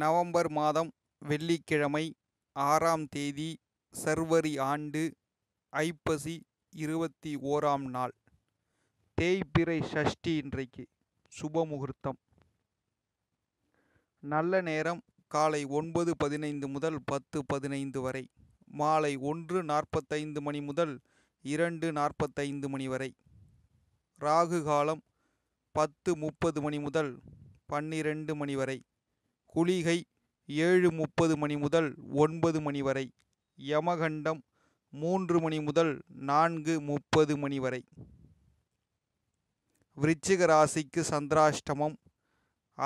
November மாதம் வெள்ளிக்கிழமை ஆறாம் தேதி சர்வரி ஆண்டு ஐப்பசி இருபத்தி ஓராம் நாள் தேய்பிறை ஷஷ்டி இன்றைக்கு சுப முகூர்த்தம் நல்ல நேரம் காலை ஒன்பது பதினைந்து முதல் பத்து பதினைந்து வரை மாலை ஒன்று நாற்பத்தைந்து மணி முதல் இரண்டு நாற்பத்தைந்து மணி வரை ராகு காலம் பத்து முப்பது மணி முதல் பன்னிரண்டு மணி வரை குளிகை ஏழு முப்பது மணி முதல் ஒன்பது மணி வரை யமகண்டம் மூன்று மணி முதல் நான்கு முப்பது மணி வரை விருச்சிக ராசிக்கு சந்திராஷ்டமம்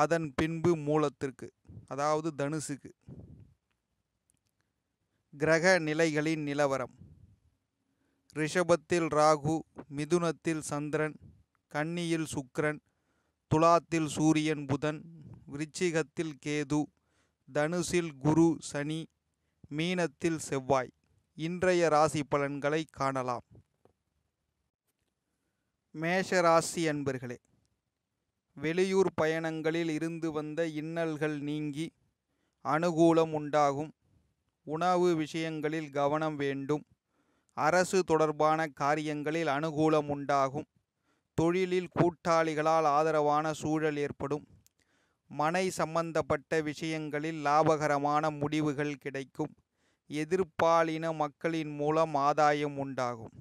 அதன் பின்பு மூலத்திற்கு அதாவது தனுசுக்கு கிரக நிலைகளின் நிலவரம் ரிஷபத்தில் ராகு மிதுனத்தில் சந்திரன் கன்னியில் சுக்கிரன் துலாத்தில் சூரியன் புதன் விருச்சிகத்தில் கேது தனுசில் குரு சனி மீனத்தில் செவ்வாய் இன்றைய ராசி பலன்களை காணலாம் மேஷ ராசி அன்பர்களே வெளியூர் பயணங்களில் இருந்து வந்த இன்னல்கள் நீங்கி அனுகூலம் உண்டாகும் உணவு விஷயங்களில் கவனம் வேண்டும் அரசு தொடர்பான காரியங்களில் அனுகூலம் உண்டாகும் தொழிலில் கூட்டாளிகளால் ஆதரவான சூழல் ஏற்படும் மனை சம்பந்தப்பட்ட விஷயங்களில் லாபகரமான முடிவுகள் கிடைக்கும் எதிர்ப்பாலின மக்களின் மூலம் ஆதாயம் உண்டாகும்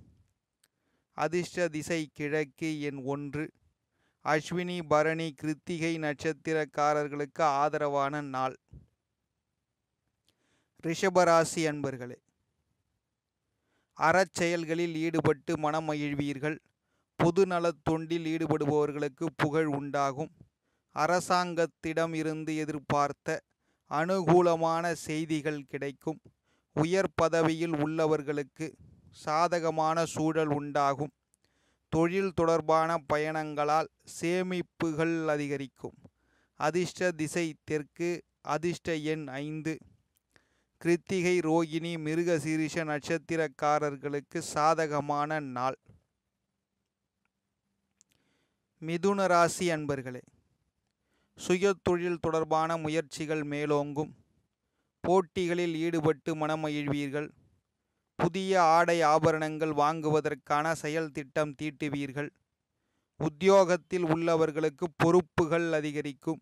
அதிர்ஷ்ட திசை கிழக்கு என் ஒன்று அஸ்வினி பரணி கிருத்திகை நட்சத்திரக்காரர்களுக்கு ஆதரவான நாள் ரிஷபராசி அன்பர்களே அறச்செயல்களில் ஈடுபட்டு மனமகிழ்வீர்கள் பொது தொண்டில் ஈடுபடுபவர்களுக்கு புகழ் உண்டாகும் அரசாங்கத்திடம் இருந்து எதிர்பார்த்த அனுகூலமான செய்திகள் கிடைக்கும் உயர் பதவியில் உள்ளவர்களுக்கு சாதகமான சூழல் உண்டாகும் தொழில் தொடர்பான பயணங்களால் சேமிப்புகள் அதிகரிக்கும் அதிர்ஷ்ட திசை தெற்கு அதிர்ஷ்ட எண் ஐந்து கிருத்திகை ரோகிணி மிருகசீரிஷ நட்சத்திரக்காரர்களுக்கு சாதகமான நாள் மிதுன ராசி அன்பர்களே சுய தொழில் தொடர்பான முயற்சிகள் மேலோங்கும் போட்டிகளில் ஈடுபட்டு மனமகிழ்வீர்கள் புதிய ஆடை ஆபரணங்கள் வாங்குவதற்கான செயல் திட்டம் தீட்டுவீர்கள் உத்தியோகத்தில் உள்ளவர்களுக்கு பொறுப்புகள் அதிகரிக்கும்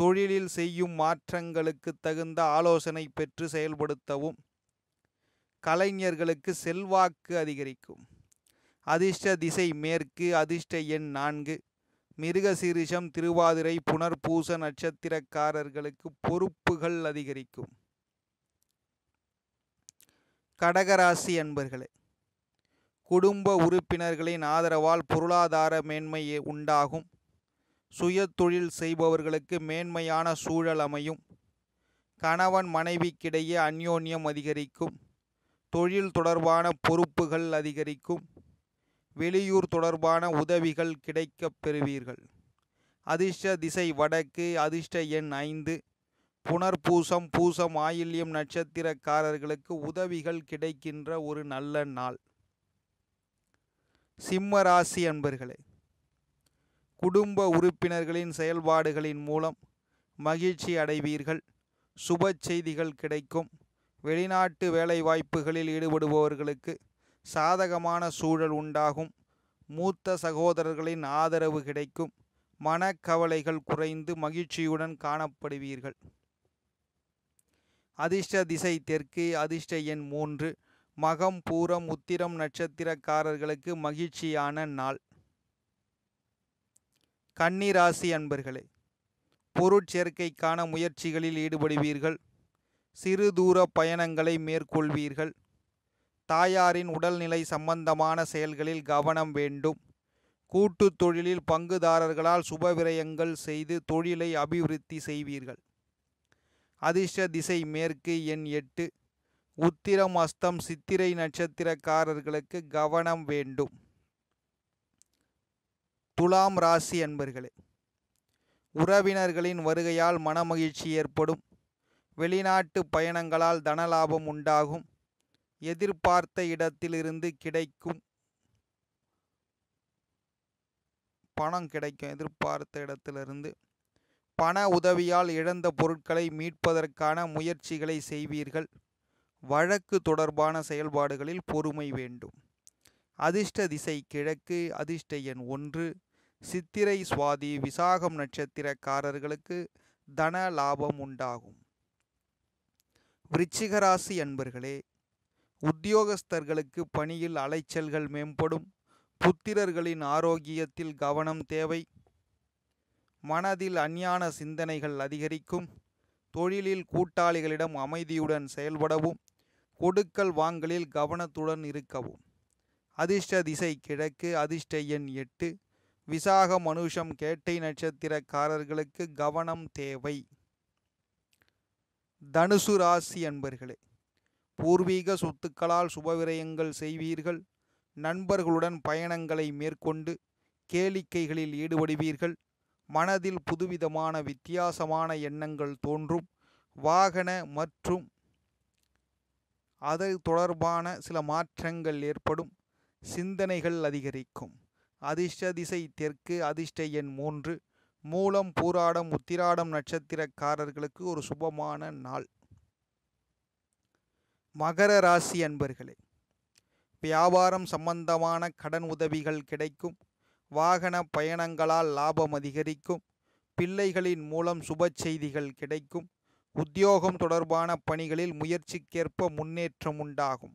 தொழிலில் செய்யும் மாற்றங்களுக்கு தகுந்த ஆலோசனை பெற்று செயல்படுத்தவும் கலைஞர்களுக்கு செல்வாக்கு அதிகரிக்கும் அதிர்ஷ்ட திசை மேற்கு அதிர்ஷ்ட எண் நான்கு மிருகசீரிஷம் திருவாதிரை புனர்பூச நட்சத்திரக்காரர்களுக்கு பொறுப்புகள் அதிகரிக்கும் கடகராசி அன்பர்களே குடும்ப உறுப்பினர்களின் ஆதரவால் பொருளாதார மேன்மை உண்டாகும் சுய தொழில் செய்பவர்களுக்கு மேன்மையான சூழல் அமையும் கணவன் மனைவிக்கிடையே அந்யோன்யம் அதிகரிக்கும் தொழில் தொடர்பான பொறுப்புகள் அதிகரிக்கும் வெளியூர் தொடர்பான உதவிகள் கிடைக்கப் பெறுவீர்கள் அதிர்ஷ்ட திசை வடக்கு அதிர்ஷ்ட எண் ஐந்து புனர்பூசம் பூசம் ஆயில்யம் நட்சத்திரக்காரர்களுக்கு உதவிகள் கிடைக்கின்ற ஒரு நல்ல நாள் சிம்ம ராசி அன்பர்களே குடும்ப உறுப்பினர்களின் செயல்பாடுகளின் மூலம் மகிழ்ச்சி அடைவீர்கள் சுப செய்திகள் கிடைக்கும் வெளிநாட்டு வேலைவாய்ப்புகளில் ஈடுபடுபவர்களுக்கு சாதகமான சூழல் உண்டாகும் மூத்த சகோதரர்களின் ஆதரவு கிடைக்கும் மனக்கவலைகள் குறைந்து மகிழ்ச்சியுடன் காணப்படுவீர்கள் அதிர்ஷ்ட திசை தெற்கு அதிர்ஷ்ட எண் மூன்று மகம் பூரம் உத்திரம் நட்சத்திரக்காரர்களுக்கு மகிழ்ச்சியான நாள் கன்னிராசி அன்பர்களே பொருட்சேர்க்கைக்கான முயற்சிகளில் ஈடுபடுவீர்கள் சிறு தூர பயணங்களை மேற்கொள்வீர்கள் தாயாரின் உடல்நிலை சம்பந்தமான செயல்களில் கவனம் வேண்டும் கூட்டு தொழிலில் பங்குதாரர்களால் சுபவிரயங்கள் செய்து தொழிலை அபிவிருத்தி செய்வீர்கள் அதிர்ஷ்ட திசை மேற்கு எண் எட்டு உத்திரம் அஸ்தம் சித்திரை நட்சத்திரக்காரர்களுக்கு கவனம் வேண்டும் துலாம் ராசி அன்பர்களே உறவினர்களின் வருகையால் மனமகிழ்ச்சி ஏற்படும் வெளிநாட்டு பயணங்களால் தனலாபம் உண்டாகும் எதிர்பார்த்த இடத்திலிருந்து கிடைக்கும் பணம் கிடைக்கும் எதிர்பார்த்த இடத்திலிருந்து பண உதவியால் இழந்த பொருட்களை மீட்பதற்கான முயற்சிகளை செய்வீர்கள் வழக்கு தொடர்பான செயல்பாடுகளில் பொறுமை வேண்டும் அதிர்ஷ்ட திசை கிழக்கு அதிர்ஷ்ட எண் ஒன்று சித்திரை சுவாதி விசாகம் நட்சத்திரக்காரர்களுக்கு தன லாபம் உண்டாகும் விருச்சிகராசி அன்பர்களே உத்தியோகஸ்தர்களுக்கு பணியில் அலைச்சல்கள் மேம்படும் புத்திரர்களின் ஆரோக்கியத்தில் கவனம் தேவை மனதில் அஞ்ஞான சிந்தனைகள் அதிகரிக்கும் தொழிலில் கூட்டாளிகளிடம் அமைதியுடன் செயல்படவும் கொடுக்கல் வாங்கலில் கவனத்துடன் இருக்கவும் அதிர்ஷ்ட திசை கிழக்கு அதிர்ஷ்ட எண் எட்டு விசாக மனுஷம் கேட்டை நட்சத்திரக்காரர்களுக்கு கவனம் தேவை தனுசு ராசி அன்பர்களே பூர்வீக சொத்துக்களால் சுபவிரயங்கள் செய்வீர்கள் நண்பர்களுடன் பயணங்களை மேற்கொண்டு கேளிக்கைகளில் ஈடுபடுவீர்கள் மனதில் புதுவிதமான வித்தியாசமான எண்ணங்கள் தோன்றும் வாகன மற்றும் அது தொடர்பான சில மாற்றங்கள் ஏற்படும் சிந்தனைகள் அதிகரிக்கும் அதிர்ஷ்ட திசை தெற்கு அதிர்ஷ்ட எண் மூன்று மூலம் பூராடம் உத்திராடம் நட்சத்திரக்காரர்களுக்கு ஒரு சுபமான நாள் மகர ராசி அன்பர்களே வியாபாரம் சம்பந்தமான கடன் உதவிகள் கிடைக்கும் வாகன பயணங்களால் லாபம் அதிகரிக்கும் பிள்ளைகளின் மூலம் சுப செய்திகள் கிடைக்கும் உத்தியோகம் தொடர்பான பணிகளில் முயற்சிக்கேற்ப முன்னேற்றம் உண்டாகும்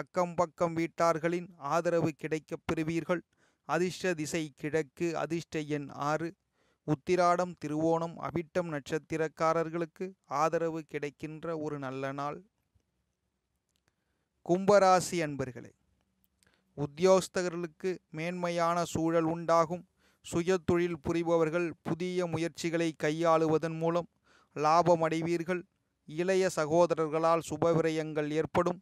அக்கம் பக்கம் வீட்டார்களின் ஆதரவு கிடைக்கப் பெறுவீர்கள் அதிர்ஷ்ட திசை கிழக்கு அதிர்ஷ்ட எண் ஆறு உத்திராடம் திருவோணம் அவிட்டம் நட்சத்திரக்காரர்களுக்கு ஆதரவு கிடைக்கின்ற ஒரு நல்ல நாள் கும்பராசி அன்பர்களே உத்தியோகஸ்தர்களுக்கு மேன்மையான சூழல் உண்டாகும் சுய தொழில் புரிபவர்கள் புதிய முயற்சிகளை கையாளுவதன் மூலம் லாபம் அடைவீர்கள் இளைய சகோதரர்களால் சுபவிரயங்கள் ஏற்படும்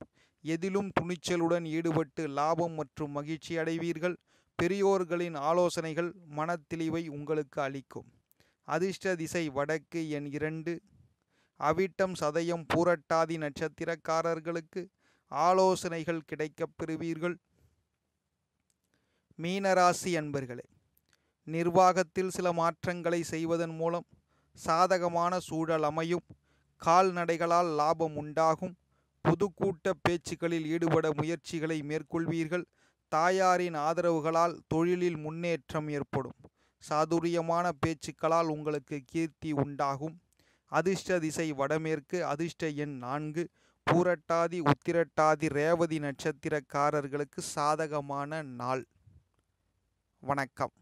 எதிலும் துணிச்சலுடன் ஈடுபட்டு லாபம் மற்றும் மகிழ்ச்சி அடைவீர்கள் பெரியோர்களின் ஆலோசனைகள் மனத்தெளிவை உங்களுக்கு அளிக்கும் அதிர்ஷ்ட திசை வடக்கு எண் இரண்டு அவிட்டம் சதயம் பூரட்டாதி நட்சத்திரக்காரர்களுக்கு ஆலோசனைகள் கிடைக்கப் பெறுவீர்கள் மீனராசி அன்பர்களே நிர்வாகத்தில் சில மாற்றங்களை செய்வதன் மூலம் சாதகமான சூழல் அமையும் கால்நடைகளால் லாபம் உண்டாகும் பொதுக்கூட்ட பேச்சுக்களில் ஈடுபட முயற்சிகளை மேற்கொள்வீர்கள் தாயாரின் ஆதரவுகளால் தொழிலில் முன்னேற்றம் ஏற்படும் சாதுரியமான பேச்சுக்களால் உங்களுக்கு கீர்த்தி உண்டாகும் அதிர்ஷ்ட திசை வடமேற்கு அதிர்ஷ்ட எண் நான்கு பூரட்டாதி உத்திரட்டாதி ரேவதி நட்சத்திரக்காரர்களுக்கு சாதகமான நாள் வணக்கம்